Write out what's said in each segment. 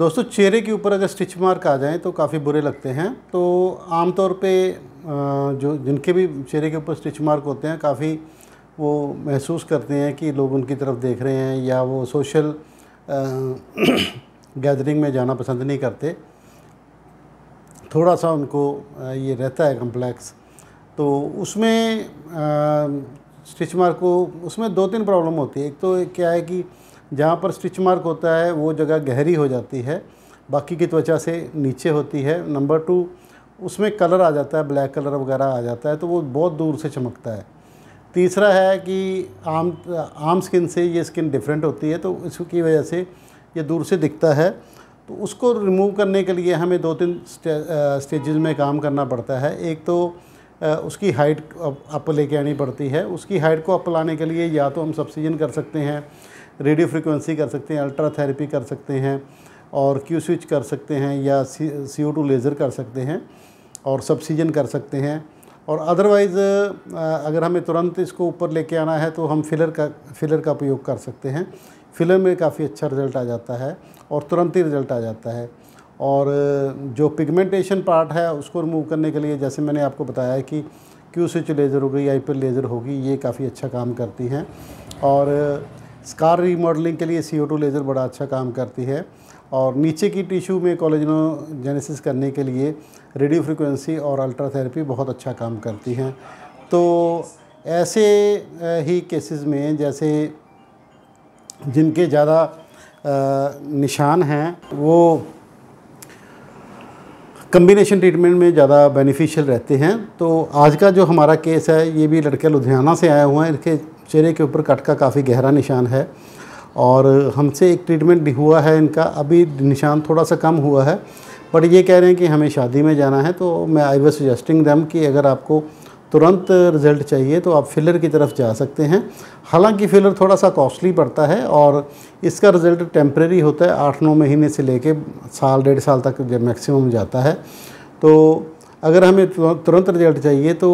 दोस्तों चेहरे के ऊपर अगर स्टिच मार्क आ जाएँ तो काफ़ी बुरे लगते हैं तो आमतौर पे जो जिनके भी चेहरे के ऊपर स्टिच मार्क होते हैं काफ़ी वो महसूस करते हैं कि लोग उनकी तरफ देख रहे हैं या वो सोशल गैदरिंग में जाना पसंद नहीं करते थोड़ा सा उनको ये रहता है कम्प्लेक्स तो उसमें स्टिच मार्क को उसमें दो तीन प्रॉब्लम होती है एक तो क्या है कि जहाँ पर स्टिच मार्क होता है वो जगह गहरी हो जाती है बाकी की त्वचा से नीचे होती है नंबर टू उसमें कलर आ जाता है ब्लैक कलर वगैरह आ जाता है तो वो बहुत दूर से चमकता है तीसरा है कि आम आम स्किन से ये स्किन डिफरेंट होती है तो इसकी वजह से ये दूर से दिखता है तो उसको रिमूव करने के लिए हमें दो तीन स्टेजेस में काम करना पड़ता है एक तो उसकी हाइट अप लेके आनी पड़ती है उसकी हाइट को अप लाने के लिए या तो हम सब्सिजन कर सकते हैं रेडियो फ्रिक्वेंसी कर सकते हैं अल्ट्रा थेरेपी कर सकते हैं और क्यू स्विच कर सकते हैं या सी ओ टू लेज़र कर सकते हैं और सब्सीजन कर सकते हैं और अदरवाइज़ अगर हमें तुरंत इसको ऊपर लेके आना है तो हम फिलर का फिलर का प्रयोग कर सकते हैं फिलर में काफ़ी अच्छा रिज़ल्ट आ जाता है और तुरंत ही रिज़ल्ट आ जाता है और जो पिगमेंटेशन पार्ट है उसको रिमूव करने के लिए जैसे मैंने आपको बताया है कि क्यू स्विच लेज़र हो गई आई लेज़र होगी ये काफ़ी अच्छा काम करती हैं और स्कार रीमॉडलिंग के लिए सी लेज़र बड़ा अच्छा काम करती है और नीचे की टिश्यू में कॉलेजनोजेनेसिस करने के लिए रेडियो फ्रिक्वेंसी और अल्ट्राथेरेपी बहुत अच्छा काम करती हैं तो ऐसे ही केसेस में जैसे जिनके ज़्यादा निशान हैं वो कम्बिनेशन ट्रीटमेंट में ज़्यादा बेनिफिशियल रहते हैं तो आज का जो हमारा केस है ये भी लड़के लुधियाना से आए हुए हैं इनके चेहरे के ऊपर कट का काफ़ी गहरा निशान है और हमसे एक ट्रीटमेंट भी हुआ है इनका अभी निशान थोड़ा सा कम हुआ है बट ये कह रहे हैं कि हमें शादी में जाना है तो मैं आई वॉज सजेस्टिंग दैम कि अगर आपको तुरंत रिज़ल्ट चाहिए तो आप फिलर की तरफ जा सकते हैं हालांकि फिलर थोड़ा सा कॉस्टली पड़ता है और इसका रिज़ल्ट टेम्प्रेरी होता है आठ नौ महीने से लेके साल डेढ़ साल तक मैक्सिमम जाता है तो अगर हमें तुरंत रिज़ल्ट चाहिए तो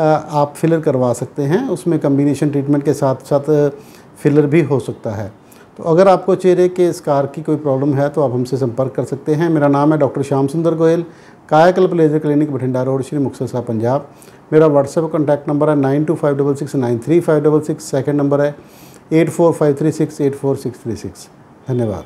आप फिलर करवा सकते हैं उसमें कम्बिनेशन ट्रीटमेंट के साथ साथ फिलर भी हो सकता है तो अगर आपको चेहरे के स्कार की कोई प्रॉब्लम है तो आप हमसे संपर्क कर सकते हैं मेरा नाम है doctor Shyam Sundar Goyal Kayakalp laser clinic Bathinda road Shri Muktsar Sahib Punjab मेरा व्हाट्सएप कॉन्टैक्ट नंबर है nine two five double six nine three five double six second number है eight four five three six eight four six three six धन्यवाद